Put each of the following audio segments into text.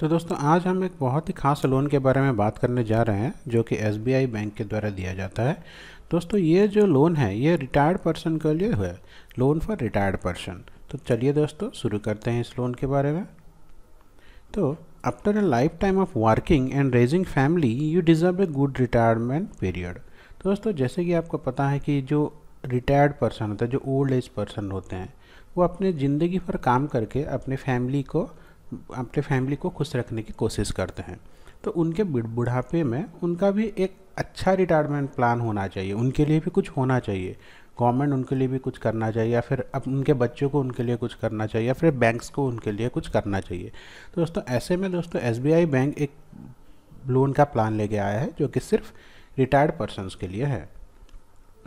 तो दोस्तों आज हम एक बहुत ही खास लोन के बारे में बात करने जा रहे हैं जो कि एस बैंक के द्वारा दिया जाता है दोस्तों ये जो लोन है ये रिटायर्ड पर्सन के लिए है लोन फॉर रिटायर्ड पर्सन तो चलिए दोस्तों शुरू करते हैं इस लोन के बारे में तो after a lifetime of working and raising family you deserve a good retirement period दोस्तों जैसे कि आपको पता है कि जो रिटायर्ड पर्सन होता है जो ओल्ड एज पर्सन होते हैं वो अपने ज़िंदगी पर काम करके अपने फैमिली को अपने फैमिली को खुश रखने की कोशिश करते हैं तो उनके बुढ़ापे में उनका भी एक अच्छा रिटायरमेंट प्लान होना चाहिए उनके लिए भी कुछ होना चाहिए गवर्नमेंट उनके लिए भी कुछ करना चाहिए या फिर अब उनके बच्चों को उनके लिए कुछ करना चाहिए या फिर बैंक्स को उनके लिए कुछ करना चाहिए तो दोस्तों ऐसे में दोस्तों एस बैंक एक लोन का प्लान लेके आया है जो कि सिर्फ रिटायर्ड पर्सनस के लिए है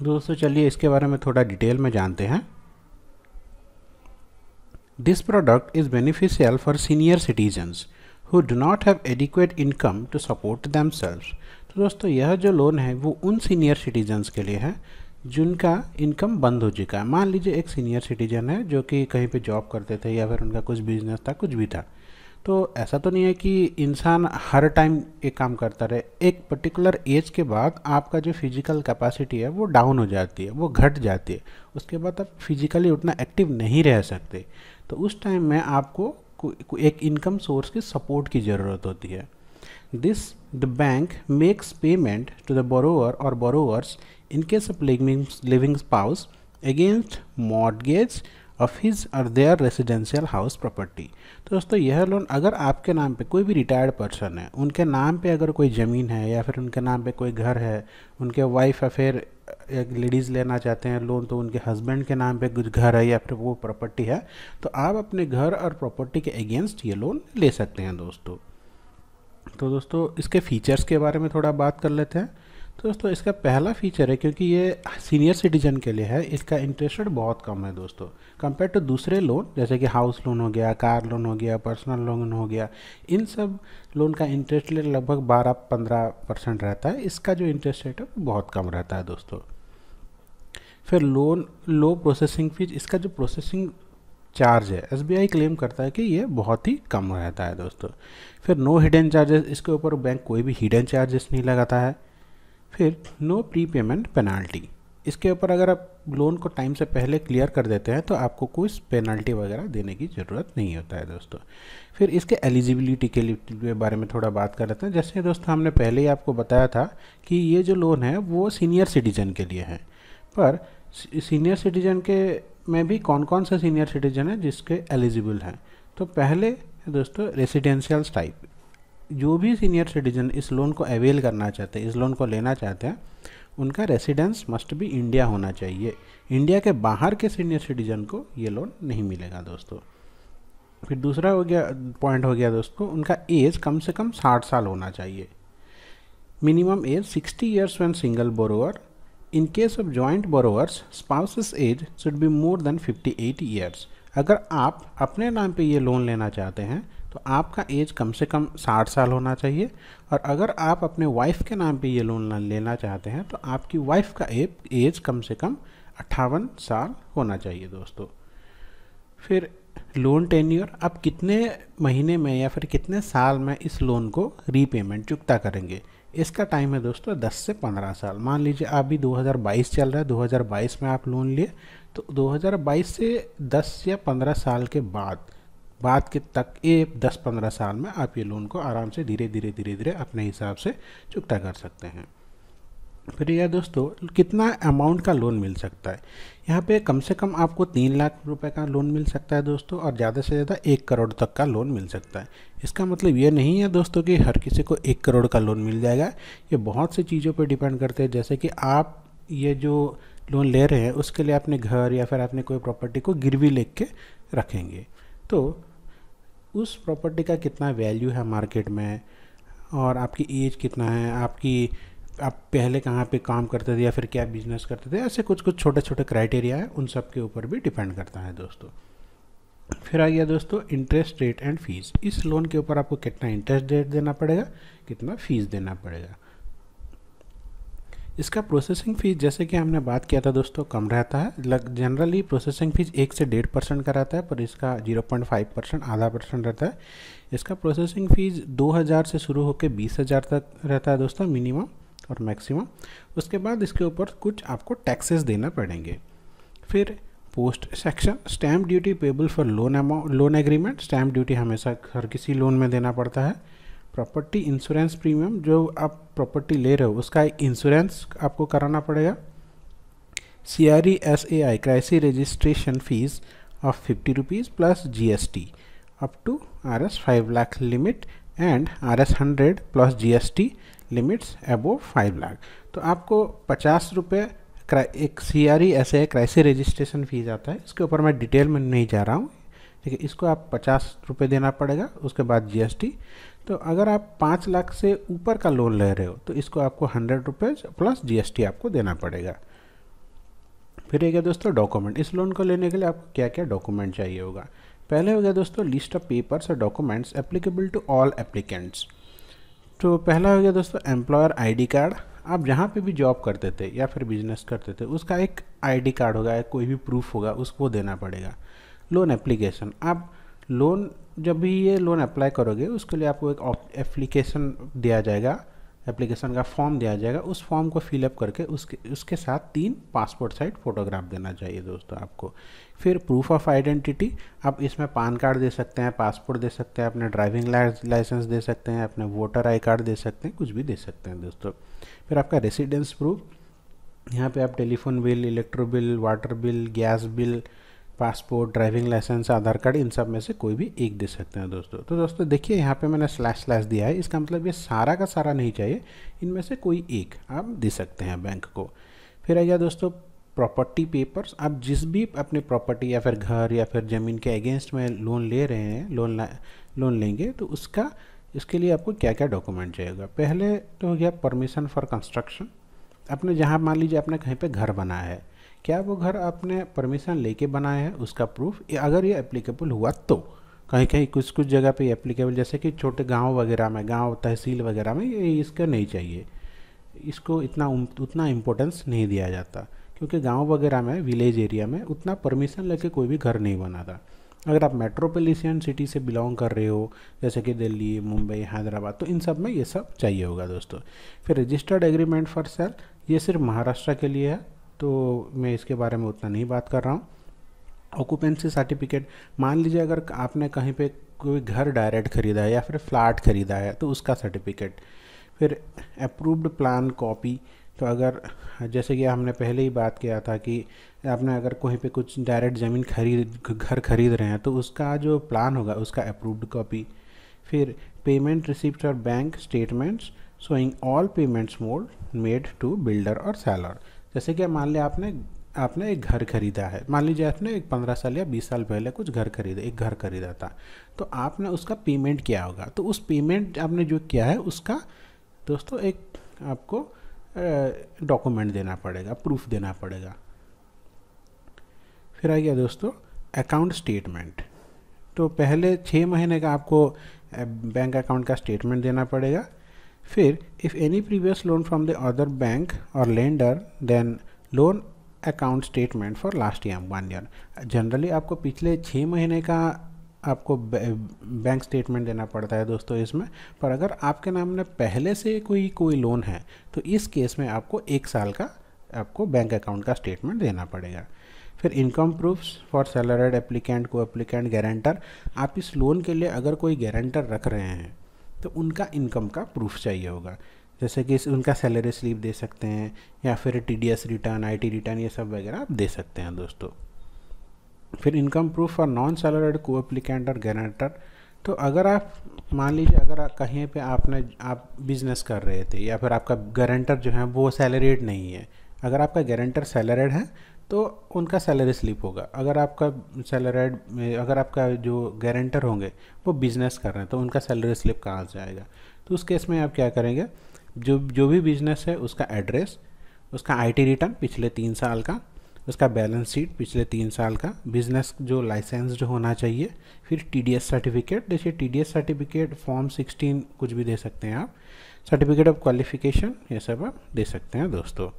दोस्तों चलिए इसके बारे में थोड़ा डिटेल में जानते हैं This product is beneficial for senior citizens who do not have adequate income to support themselves. तो दोस्तों यह जो लोन है वो उन सीनियर सिटीजन्स के लिए है जिनका इनकम बंद हो चुका है मान लीजिए एक सीनियर सिटीजन है जो कि कहीं पे जॉब करते थे या फिर उनका कुछ बिजनेस था कुछ भी था तो ऐसा तो नहीं है कि इंसान हर टाइम एक काम करता रहे एक पर्टिकुलर एज के बाद आपका जो फिजिकल कैपेसिटी है वो डाउन हो जाती है वो घट जाती है उसके बाद आप फिजिकली उतना एक्टिव नहीं रह सकते तो उस टाइम में आपको एक इनकम सोर्स की सपोर्ट की ज़रूरत होती है this the bank makes payment to the borrower और borrowers in case of living living spouse against mortgage of his और देयर रेजिडेंशियल हाउस प्रॉपर्टी तो दोस्तों यह लोन अगर आपके नाम पे कोई भी रिटायर्ड पर्सन है उनके नाम पे अगर कोई ज़मीन है या फिर उनके नाम पे कोई घर है उनके वाइफ या फिर लेडीज़ लेना चाहते हैं लोन तो उनके हस्बैंड के नाम पे कुछ घर है या फिर वो प्रॉपर्टी है तो आप अपने घर और प्रॉपर्टी के अगेंस्ट ये लोन ले सकते हैं दोस्तों तो दोस्तों इसके फीचर्स के बारे में थोड़ा बात कर लेते हैं तो दोस्तों इसका पहला फीचर है क्योंकि ये सीनियर सिटीजन के लिए है इसका इंटरेस्ट रेट बहुत कम है दोस्तों कंपेयर टू तो दूसरे लोन जैसे कि हाउस लोन हो गया कार लोन हो गया पर्सनल लोन हो गया इन सब लोन का इंटरेस्ट रेट लगभग 12-15 परसेंट रहता है इसका जो इंटरेस्ट रेट है बहुत कम रहता है दोस्तों फिर लोन लो प्रोसेसिंग फीस इसका जो प्रोसेसिंग चार्ज है एस क्लेम करता है कि ये बहुत ही कम रहता है दोस्तों फिर नो हिडन चार्जेस इसके ऊपर बैंक कोई भी हिडन चार्जेस नहीं लगाता है फिर नो प्री पेमेंट पेनाल्टी इसके ऊपर अगर आप लोन को टाइम से पहले क्लियर कर देते हैं तो आपको कोई पेनल्टी वगैरह देने की ज़रूरत नहीं होता है दोस्तों फिर इसके एलिजिबिलिटी के बारे में थोड़ा बात कर लेते हैं जैसे दोस्तों हमने पहले ही आपको बताया था कि ये जो लोन है वो सीनियर सिटीजन के लिए है पर सीनियर सिटीजन के में भी कौन कौन से सीनियर सिटीजन है जिसके एलिजिबल हैं तो पहले दोस्तों रेसिडेंशियल टाइप जो भी सीनियर सिटीजन इस लोन को अवेल करना चाहते हैं इस लोन को लेना चाहते हैं उनका रेसिडेंस मस्ट भी इंडिया होना चाहिए इंडिया के बाहर के सीनियर सिटीजन को ये लोन नहीं मिलेगा दोस्तों फिर दूसरा हो गया पॉइंट हो गया दोस्तों उनका एज कम से कम साठ साल होना चाहिए minimum age sixty years one single borrower in case of joint borrowers spouses age should be more than fifty eight years अगर आप अपने नाम पे ये लोन लेना चाहते हैं तो आपका एज कम से कम साठ साल होना चाहिए और अगर आप अपने वाइफ के नाम पे ये लोन लेना चाहते हैं तो आपकी वाइफ का एज एज कम से कम अट्ठावन साल होना चाहिए दोस्तों फिर लोन टेन्योर आप कितने महीने में या फिर कितने साल में इस लोन को रीपेमेंट चुकता करेंगे इसका टाइम है दोस्तों 10 से 15 साल मान लीजिए अभी 2022 चल रहा है 2022 में आप लोन लिए तो 2022 से 10 या 15 साल के बाद बाद के तक ये 10-15 साल में आप ये लोन को आराम से धीरे धीरे धीरे धीरे अपने हिसाब से चुकता कर सकते हैं प्रिय दोस्तों कितना अमाउंट का लोन मिल सकता है यहाँ पे कम से कम आपको तीन लाख रुपए का लोन मिल सकता है दोस्तों और ज़्यादा से ज़्यादा एक करोड़ तक का लोन मिल सकता है इसका मतलब ये नहीं है दोस्तों कि हर किसी को एक करोड़ का लोन मिल जाएगा ये बहुत सी चीज़ों पर डिपेंड करते हैं जैसे कि आप ये जो लोन ले रहे हैं उसके लिए अपने घर या फिर अपने कोई प्रॉपर्टी को गिरवी ले के रखेंगे तो उस प्रॉपर्टी का कितना वैल्यू है मार्केट में और आपकी एज कितना है आपकी आप पहले कहाँ पे काम करते थे या फिर क्या बिजनेस करते थे ऐसे कुछ कुछ छोटे छोटे क्राइटेरिया है उन सब के ऊपर भी डिपेंड करता है दोस्तों फिर आ गया दोस्तों इंटरेस्ट रेट एंड फीस इस लोन के ऊपर आपको कितना इंटरेस्ट रेट देना पड़ेगा कितना फीस देना पड़ेगा इसका प्रोसेसिंग फ़ीस जैसे कि हमने बात किया था दोस्तों कम रहता है लग जनरली प्रोसेसिंग फ़ीस एक से डेढ़ परसेंट का रहता है पर इसका जीरो पॉइंट फाइव परसेंट आधा परसेंट रहता है इसका प्रोसेसिंग फ़ीस दो हज़ार से शुरू होकर बीस हज़ार तक रहता है दोस्तों मिनिमम और मैक्सिमम उसके बाद इसके ऊपर कुछ आपको टैक्सेस देना पड़ेंगे फिर post section stamp duty payable for loan amount loan agreement stamp duty हमेशा हर किसी लोन में देना पड़ता है प्रॉपर्टी इंश्योरेंस प्रीमियम जो आप प्रॉपर्टी ले रहे हो उसका इंश्योरेंस आपको कराना पड़ेगा C R E S A I CERSAI registration fees of fifty rupees plus G S T up to R S five lakh limit and R S hundred plus G S T limits above five lakh तो आपको पचास रुपये एक सी R ई ऐसे है क्राइसी registration fees आता है इसके ऊपर मैं डिटेल में नहीं जा रहा हूँ ठीक है इसको आप पचास रुपये देना पड़ेगा उसके बाद जीएसटी तो अगर आप पाँच लाख से ऊपर का लोन ले रहे हो तो इसको आपको हंड्रेड रुपीज़ प्लस जीएसटी आपको देना पड़ेगा फिर एक दोस्तों डॉक्यूमेंट इस लोन को लेने के लिए आपको क्या क्या डॉक्यूमेंट चाहिए होगा पहले हो गया दोस्तों लिस्ट ऑफ पेपर्स और documents applicable to all applicants तो पहला हो गया दोस्तों एम्प्लॉयर आईडी कार्ड आप जहाँ पे भी जॉब करते थे या फिर बिजनेस करते थे उसका एक आईडी कार्ड होगा या कोई भी प्रूफ होगा उसको देना पड़ेगा लोन एप्लीकेशन आप लोन जब भी ये लोन अप्लाई करोगे उसके लिए आपको एक एप्लीकेशन दिया जाएगा एप्लीकेशन का फॉर्म दिया जाएगा उस फॉर्म को फिलअप करके उसके उसके साथ तीन पासपोर्ट साइज फ़ोटोग्राफ देना चाहिए दोस्तों आपको फिर प्रूफ ऑफ आइडेंटिटी आप इसमें पान कार्ड दे सकते हैं पासपोर्ट दे सकते हैं अपने ड्राइविंग लाइसेंस दे सकते हैं अपने वोटर आई कार्ड दे सकते हैं कुछ भी दे सकते हैं दोस्तों फिर आपका रेसिडेंस प्रूफ यहाँ पे आप telephone bill electro bill water bill gas bill passport driving licence Aadhaar card इन सब में से कोई भी एक दे सकते हैं दोस्तों तो दोस्तों देखिए यहाँ पे मैंने स्लैश स्लैश दिया है इसका मतलब ये सारा का सारा नहीं चाहिए इनमें से कोई एक आप दे सकते हैं बैंक को फिर आ गया दोस्तों प्रॉपर्टी पेपर्स आप जिस भी अपने प्रॉपर्टी या फिर घर या फिर ज़मीन के अगेंस्ट में लोन ले रहे हैं लोन लोन लेंगे तो उसका इसके लिए आपको क्या क्या डॉक्यूमेंट चाहिएगा पहले तो हो गया परमिशन फॉर कंस्ट्रक्शन अपने जहाँ मान लीजिए आपने कहीं पे घर बनाया है क्या वो घर आपने परमिशन लेके बनाया है उसका प्रूफ अगर ये एप्लीकेबल हुआ तो कहीं कहीं कुछ कुछ जगह पे एप्लीकेबल जैसे कि छोटे गांव वगैरह में गांव तहसील वगैरह में ये इसका नहीं चाहिए इसको इतना उतना इम्पोर्टेंस नहीं दिया जाता क्योंकि गांव वगैरह में विलेज एरिया में उतना परमिशन लेके कोई भी घर नहीं बनाता अगर आप मेट्रोपोलिसियन सिटी से बिलोंग कर रहे हो जैसे कि दिल्ली मुंबई हैदराबाद तो इन सब में ये सब चाहिए होगा दोस्तों फिर रजिस्टर्ड एग्रीमेंट फॉर सेल ये सिर्फ महाराष्ट्र के लिए है तो मैं इसके बारे में उतना नहीं बात कर रहा हूँ ऑक्यूपेंसी सर्टिफिकेट मान लीजिए अगर आपने कहीं पे कोई घर डायरेक्ट खरीदा है या फिर फ्लैट खरीदा है तो उसका सर्टिफिकेट फिर अप्रूव्ड प्लान कॉपी तो अगर जैसे कि हमने पहले ही बात किया था कि आपने अगर कहीं पे कुछ डायरेक्ट ज़मीन खरीद घर खरीद रहे हैं तो उसका जो प्लान होगा उसका अप्रूव्ड कॉपी फिर पेमेंट रिसिप्ट और bank statements showing all payments mode made to builder और सेलर जैसे कि मान लिया आपने आपने एक घर खरीदा है मान लीजिए आपने एक पंद्रह साल या बीस साल पहले कुछ घर खरीदा एक घर खरीदा था तो आपने उसका पेमेंट किया होगा तो उस पेमेंट आपने जो किया है उसका दोस्तों एक आपको डॉक्यूमेंट देना पड़ेगा प्रूफ देना पड़ेगा फिर आ गया दोस्तों अकाउंट स्टेटमेंट तो पहले छः महीने का आपको बैंक अकाउंट का स्टेटमेंट देना पड़ेगा फिर if any previous loan from the other bank और lender then loan account statement for last year one year generally आपको पिछले छः महीने का आपको बैंक स्टेटमेंट देना पड़ता है दोस्तों इसमें पर अगर आपके नाम ने पहले से कोई कोई लोन है तो इस केस में आपको एक साल का आपको बैंक अकाउंट का स्टेटमेंट देना पड़ेगा फिर income proofs for salaried applicant co applicant guarantor आप इस लोन के लिए अगर कोई गारंटर रख रहे हैं तो उनका इनकम का प्रूफ चाहिए होगा जैसे कि उनका सैलरी स्लिप दे सकते हैं या फिर T D S return I T return ये सब वगैरह आप दे सकते हैं दोस्तों फिर income proof for non salaried co applicant और गारंटर तो अगर आप मान लीजिए अगर आप कहीं पे आपने आप बिजनेस कर रहे थे या फिर आपका गारंटर जो है वो सैलरीड नहीं है अगर आपका गारंटर सैलरीड है तो उनका सैलरी स्लिप होगा अगर आपका सैलराइड अगर आपका जो गारंटर होंगे वो बिज़नेस कर रहे हैं तो उनका सैलरी स्लिप कहाँ से आएगा तो उस केस में आप क्या करेंगे जो जो भी बिज़नेस है उसका एड्रेस उसका आईटी रिटर्न पिछले तीन साल का उसका बैलेंस शीट पिछले तीन साल का बिजनेस जो लाइसेंस जो होना चाहिए फिर टीडीएस सर्टिफिकेट देखिए टीडीएस सर्टिफिकेट फॉर्म 16 कुछ भी दे सकते हैं आप सर्टिफिकेट ऑफ क्वालिफिकेशन ये सब आप दे सकते हैं दोस्तों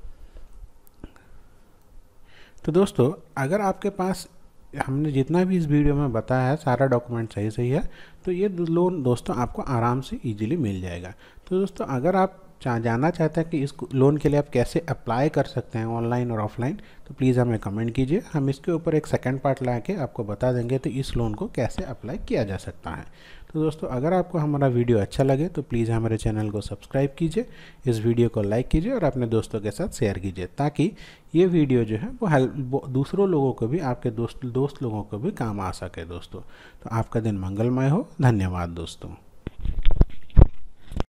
तो दोस्तों अगर आपके पास हमने जितना भी इस वीडियो में बताया है सारा डॉक्यूमेंट सही सही है तो ये लोन दोस्तों आपको आराम से इजीली मिल जाएगा तो दोस्तों अगर आप चाह जानना चाहते हैं कि इस लोन के लिए आप कैसे अप्लाई कर सकते हैं ऑनलाइन और ऑफलाइन तो प्लीज़ हमें कमेंट कीजिए हम इसके ऊपर एक सेकंड पार्ट ला के आपको बता देंगे तो इस लोन को कैसे अप्लाई किया जा सकता है तो दोस्तों अगर आपको हमारा वीडियो अच्छा लगे तो प्लीज़ हमारे चैनल को सब्सक्राइब कीजिए इस वीडियो को लाइक कीजिए और अपने दोस्तों के साथ शेयर कीजिए ताकि ये वीडियो जो है वो हेल्प दूसरों लोगों को भी आपके दोस्त दोस्त लोगों को भी काम आ सके दोस्तों तो आपका दिन मंगलमय हो धन्यवाद दोस्तों